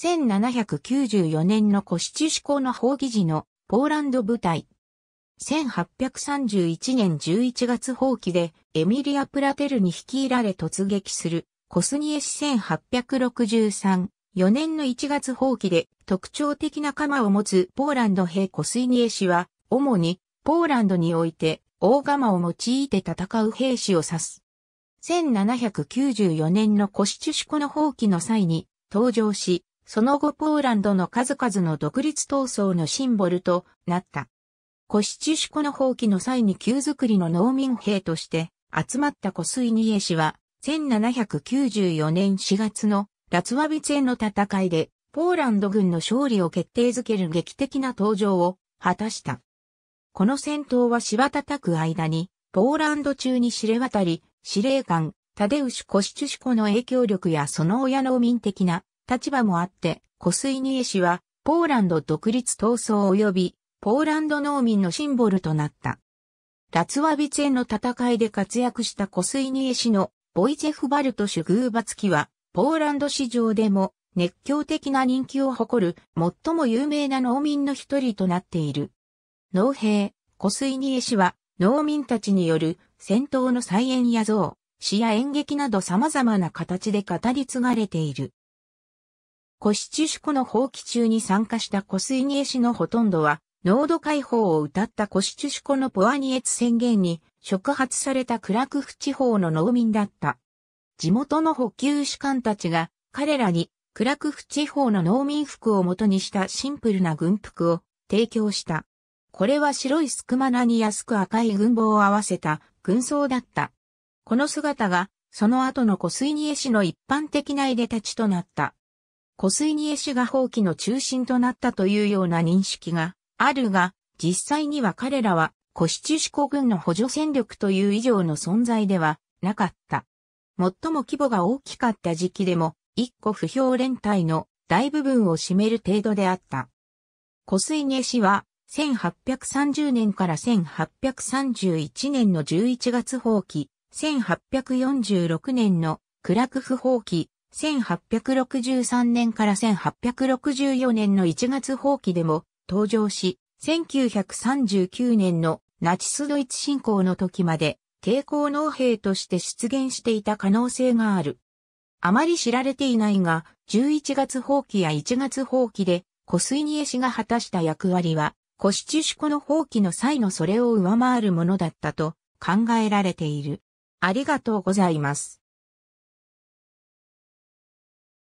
1794年のコシチュシコの法議時のポーランド部隊。1831年11月放棄でエミリア・プラテルに率いられ突撃するコスニエ氏1863。4年の1月放棄で特徴的な釜を持つポーランド兵コスニエ氏は主にポーランドにおいて大釜を用いて戦う兵士を指す。1794年のコシチュシコの放棄の際に登場し、その後ポーランドの数々の独立闘争のシンボルとなった。コシチュシュコの放棄の際に旧作りの農民兵として集まったコスイニエ氏は、1794年4月のラツワビツェの戦いで、ポーランド軍の勝利を決定づける劇的な登場を果たした。この戦闘はした叩く間に、ポーランド中に知れ渡り、司令官、タデウシュ・コシチュシュコの影響力やその親農民的な立場もあって、コスイニエ氏は、ポーランド独立闘争及び、ポーランド農民のシンボルとなった。ラツワビツェの戦いで活躍したコスイニエ氏の、ボイチェフバルトシュグーバツキは、ポーランド市場でも、熱狂的な人気を誇る、最も有名な農民の一人となっている。農兵、コスイニエ氏は、農民たちによる戦闘の再演や像、詩や演劇など様々な形で語り継がれている。コシチュシュコの放棄中に参加したコスイニエ氏のほとんどは、濃度解放を謳ったコシチュシュコのポアニエツ宣言に触発されたクラクフ地方の農民だった。地元の補給士官たちが彼らにクラクフ地方の農民服を元にしたシンプルな軍服を提供した。これは白いスクマナに安く赤い軍帽を合わせた軍装だった。この姿がその後のコスイニエ氏の一般的ないでたちとなった。ス水ニエ氏が放棄の中心となったというような認識があるが、実際には彼らは、コシチュシコ軍の補助戦力という以上の存在ではなかった。最も規模が大きかった時期でも、一個不評連隊の大部分を占める程度であった。ス水ニエ氏は、1830年から1831年の11月放棄、1846年のクラクフ放棄、1863年から1864年の1月放棄でも登場し、1939年のナチスドイツ侵攻の時まで抵抗農兵として出現していた可能性がある。あまり知られていないが、11月放棄や1月放棄で、コスイニエ氏が果たした役割は、コシチュシコの放棄の際のそれを上回るものだったと考えられている。ありがとうございます。